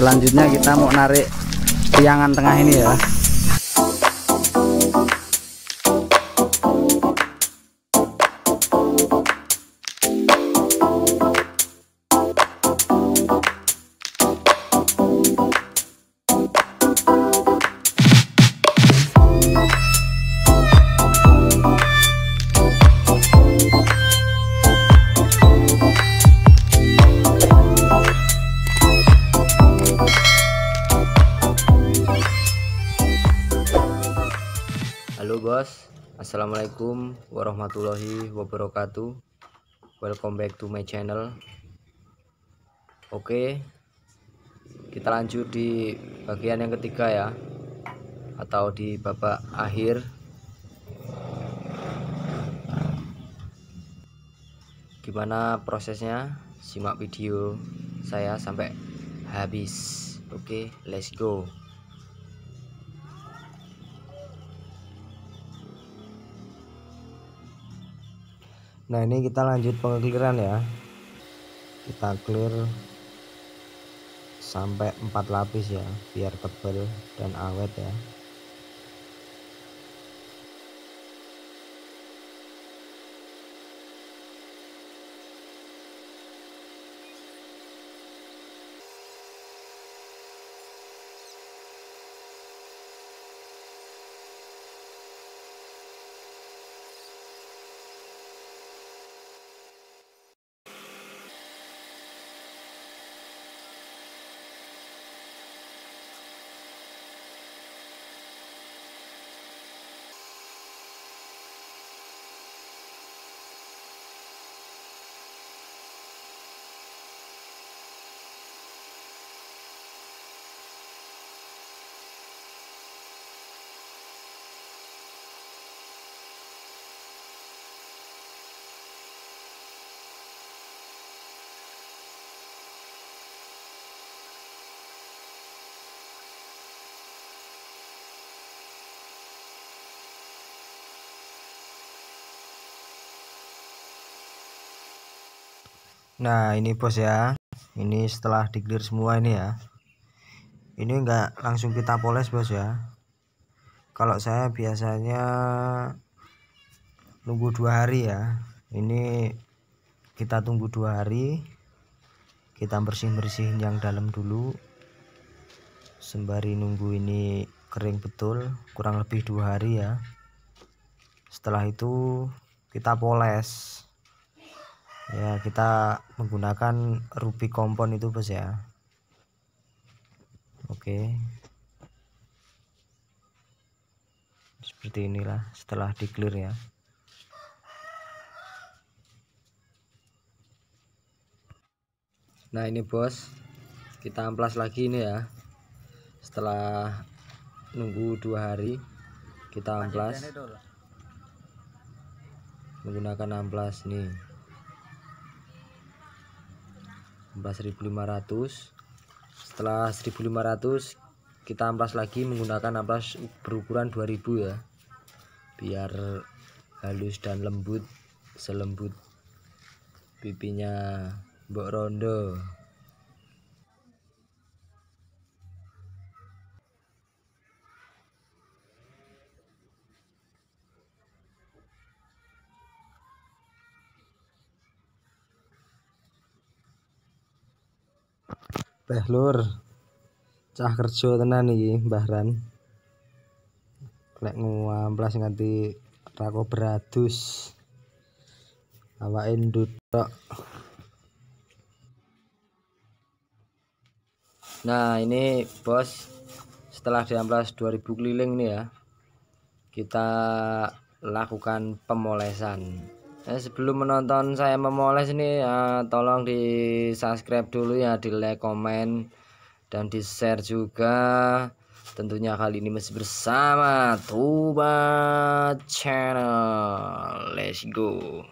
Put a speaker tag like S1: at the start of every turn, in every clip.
S1: selanjutnya kita mau narik tiangan tengah ini ya warahmatullahi wabarakatuh Welcome back to my channel Oke Kita lanjut di bagian yang ketiga ya Atau di babak akhir Gimana prosesnya Simak video saya sampai habis Oke let's go nah ini kita lanjut pengekliran ya kita clear sampai 4 lapis ya biar tebal dan awet ya nah ini bos ya ini setelah di clear semua ini ya ini enggak langsung kita poles bos ya kalau saya biasanya nunggu dua hari ya ini kita tunggu dua hari kita bersih-bersihin yang dalam dulu sembari nunggu ini kering betul kurang lebih dua hari ya setelah itu kita poles ya kita menggunakan ruby kompon itu bos ya oke seperti inilah setelah di clear ya nah ini bos kita amplas lagi ini ya setelah nunggu dua hari kita amplas menggunakan amplas nih 14500 setelah 1500 kita amplas lagi menggunakan amplas berukuran 2000 ya biar halus dan lembut selembut pipinya Mbok Rondo Teh Lur. Cah kerja tenan iki Mbah Ran. Lek nguamplas nganti rako beradus. Awake ndutok Nah, ini bos setelah diamplas 2000 keliling nih ya. Kita lakukan pemolesan. Eh, sebelum menonton saya memoles ini ya, eh, tolong di subscribe dulu ya di like komen dan di share juga tentunya kali ini masih bersama Tuba Channel let's go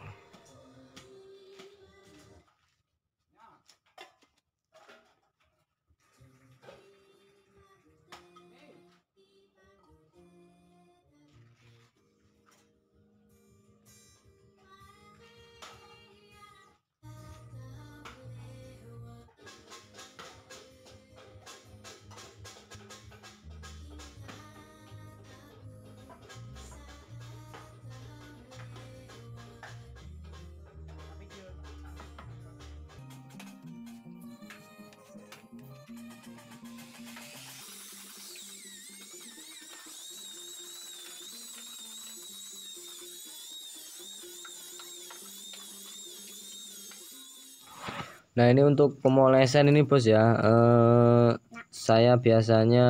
S1: Nah ini untuk pemolesan ini bos ya eh, Saya biasanya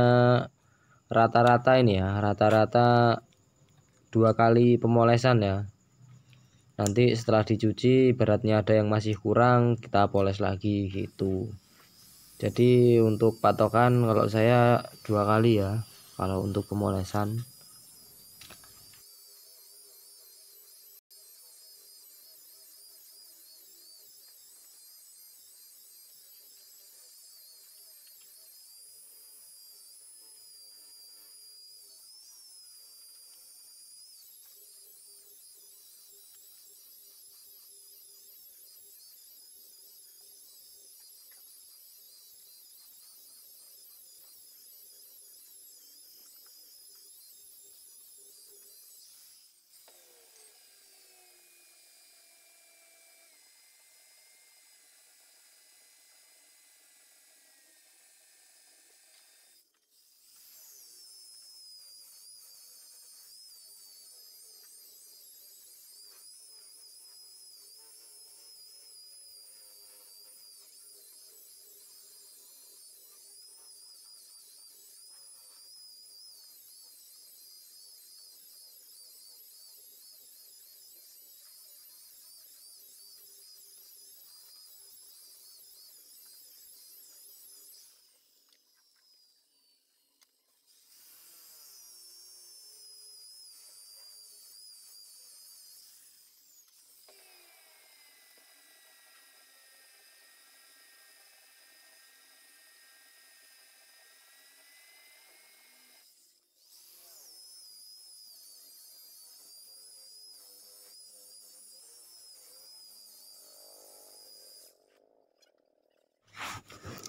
S1: rata-rata ini ya Rata-rata dua kali pemolesan ya Nanti setelah dicuci beratnya ada yang masih kurang kita poles lagi gitu Jadi untuk patokan kalau saya dua kali ya Kalau untuk pemolesan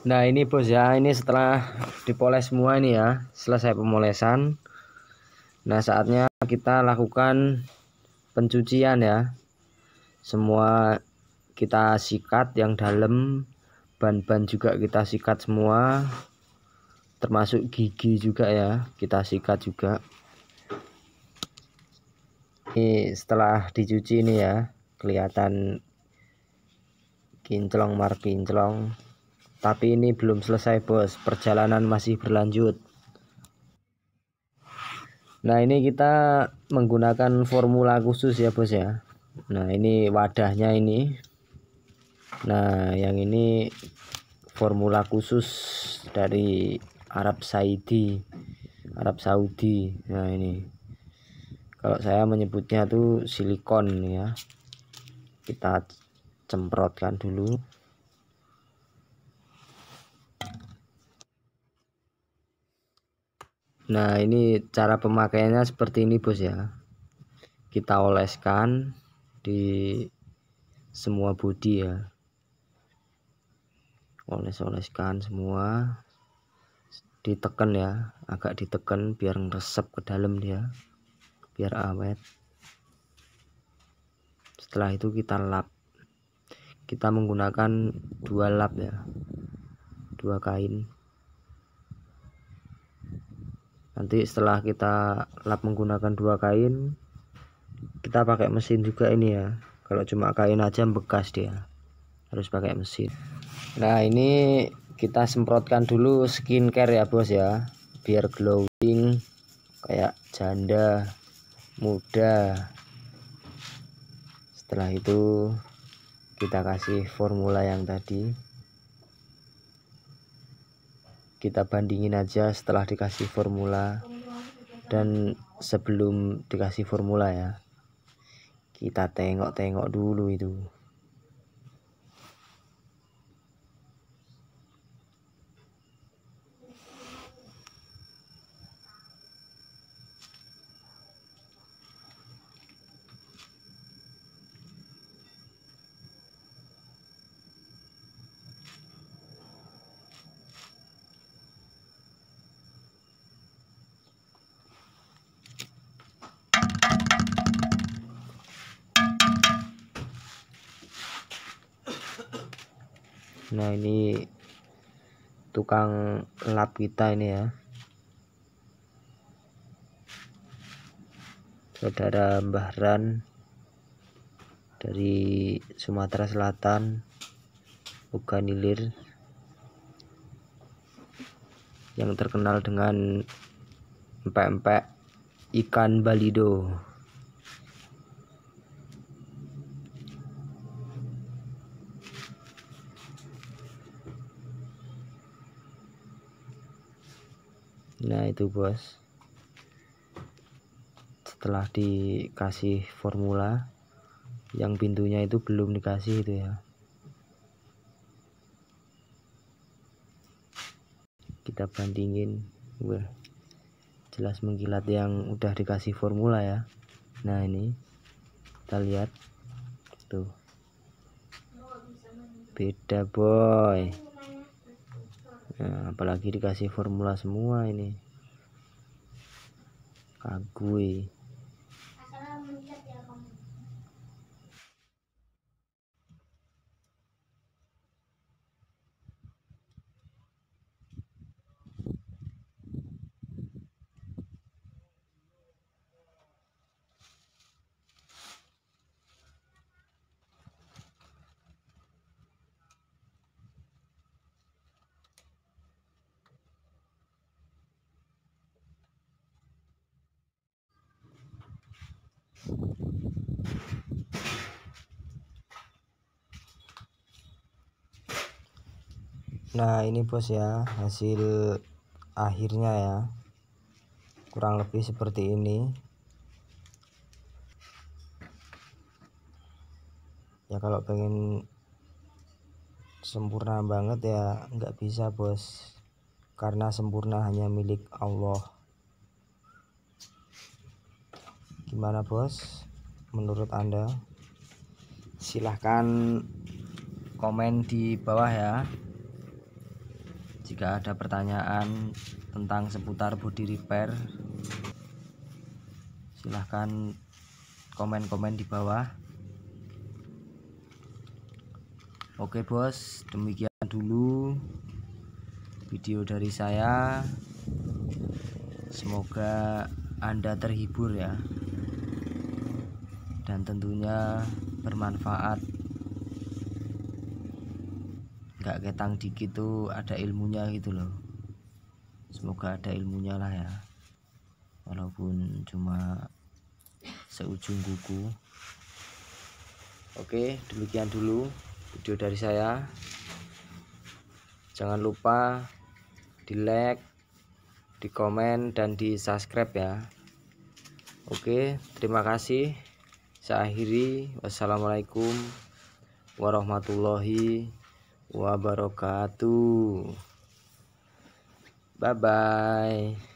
S1: Nah ini bos ya ini setelah dipoles semua ini ya selesai pemolesan Nah saatnya kita lakukan pencucian ya semua kita sikat yang dalam ban-ban juga kita sikat semua termasuk gigi juga ya kita sikat juga ini setelah dicuci ini ya kelihatan kinclong mar kinclong tapi ini belum selesai bos, perjalanan masih berlanjut. Nah ini kita menggunakan formula khusus ya bos ya. Nah ini wadahnya ini. Nah yang ini formula khusus dari Arab Saudi. Arab Saudi. Nah ini. Kalau saya menyebutnya tuh silikon ya. Kita cemprotkan dulu. Nah, ini cara pemakaiannya seperti ini, Bos ya. Kita oleskan di semua bodi ya. Oles-oleskan semua. Ditekan ya, agak ditekan biar ngeresep ke dalam dia. Biar awet. Setelah itu kita lap. Kita menggunakan dua lap ya. Dua kain nanti setelah kita lap menggunakan dua kain kita pakai mesin juga ini ya kalau cuma kain aja bekas dia harus pakai mesin nah ini kita semprotkan dulu skincare ya bos ya biar glowing kayak janda muda setelah itu kita kasih formula yang tadi kita bandingin aja setelah dikasih formula dan sebelum dikasih formula ya kita tengok-tengok dulu itu nah ini tukang lap kita ini ya saudara Mbah Ran dari Sumatera Selatan Bukan Hilir yang terkenal dengan empek-empek ikan balido nah itu bos setelah dikasih formula yang pintunya itu belum dikasih itu ya kita bandingin wah jelas mengkilat yang udah dikasih formula ya nah ini kita lihat tuh beda boy nah, apalagi dikasih formula semua ini kagui Nah ini bos ya hasil akhirnya ya kurang lebih seperti ini ya kalau pengen sempurna banget ya nggak bisa bos karena sempurna hanya milik Allah gimana bos menurut anda silahkan komen di bawah ya jika ada pertanyaan tentang seputar body repair silahkan komen-komen di bawah oke bos demikian dulu video dari saya semoga anda terhibur ya dan tentunya bermanfaat agak ketang dikit tuh ada ilmunya gitu loh semoga ada ilmunya lah ya walaupun cuma seujung kuku oke demikian dulu video dari saya jangan lupa di like di komen dan di subscribe ya oke terima kasih saya akhiri wassalamualaikum warahmatullahi wabarakatuh. Bye bye.